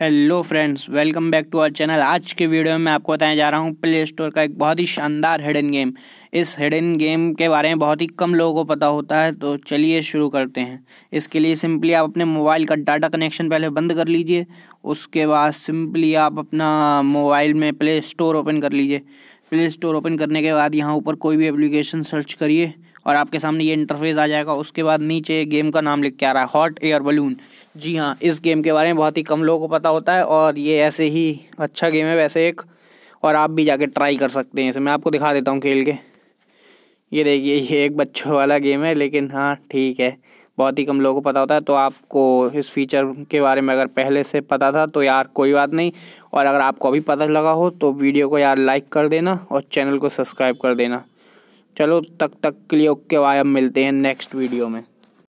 hello friends welcome back to our channel आज के video में आपको बताने जा रहा हूँ प्ले स्टोर का एक बहुत ही शानदार हिडन गेम इस हिडन गेम के बारे में बहुत ही कम लोगों को पता होता है तो चलिए शुरू करते हैं इसके लिए सिंपली आप अपने मोबाइल का डाटा कनेक्शन पहले बंद कर लीजिए उसके बाद सिंपली आप अपना मोबाइल में प्ले स्टोर ओपन कर लीजिए प्ले स्टोर ओपन करने के बाद यहाँ ऊपर कोई भी एप्लीकेशन सर्च करिए और आपके सामने ये इंटरफेस आ जाएगा उसके बाद नीचे गेम का नाम लिख के आ रहा है हॉट एयर बलून जी हाँ इस गेम के बारे में बहुत ही कम लोगों को पता होता है और ये ऐसे ही अच्छा गेम है वैसे एक और आप भी जाके ट्राई कर सकते हैं इसे मैं आपको दिखा देता हूँ खेल के ये देखिए ये एक बच्चों वाला गेम है लेकिन हाँ ठीक है बहुत ही कम लोगों को पता होता है तो आपको इस फीचर के बारे में अगर पहले से पता था तो यार कोई बात नहीं और अगर आपको अभी पता लगा हो तो वीडियो को यार लाइक कर देना और चैनल को सब्सक्राइब कर देना चलो तक तक के लिए ओके वाई अब मिलते हैं नेक्स्ट वीडियो में